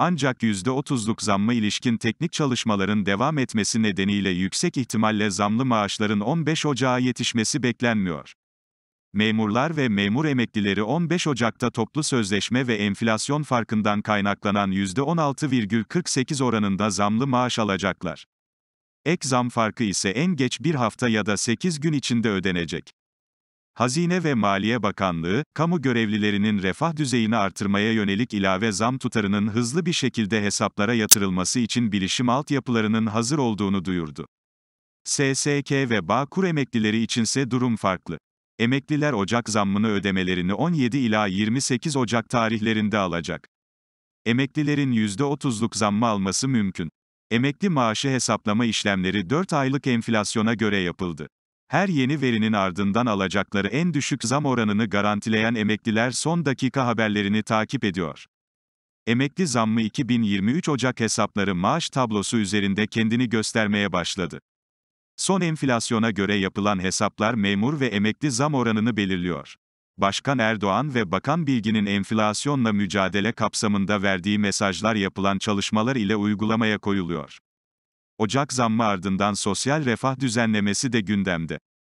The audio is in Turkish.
Ancak %30'luk zamma ilişkin teknik çalışmaların devam etmesi nedeniyle yüksek ihtimalle zamlı maaşların 15 Ocağı yetişmesi beklenmiyor. Memurlar ve memur emeklileri 15 Ocak'ta toplu sözleşme ve enflasyon farkından kaynaklanan %16,48 oranında zamlı maaş alacaklar. Ek zam farkı ise en geç bir hafta ya da 8 gün içinde ödenecek. Hazine ve Maliye Bakanlığı, kamu görevlilerinin refah düzeyini artırmaya yönelik ilave zam tutarının hızlı bir şekilde hesaplara yatırılması için bilişim altyapılarının hazır olduğunu duyurdu. SSK ve Bağkur emeklileri içinse durum farklı. Emekliler Ocak zammını ödemelerini 17 ila 28 Ocak tarihlerinde alacak. Emeklilerin %30'luk zammı alması mümkün. Emekli maaşı hesaplama işlemleri 4 aylık enflasyona göre yapıldı. Her yeni verinin ardından alacakları en düşük zam oranını garantileyen emekliler son dakika haberlerini takip ediyor. Emekli zammı 2023 Ocak hesapları maaş tablosu üzerinde kendini göstermeye başladı. Son enflasyona göre yapılan hesaplar memur ve emekli zam oranını belirliyor. Başkan Erdoğan ve Bakan Bilgin'in enflasyonla mücadele kapsamında verdiği mesajlar yapılan çalışmalar ile uygulamaya koyuluyor. Ocak zammı ardından sosyal refah düzenlemesi de gündemde.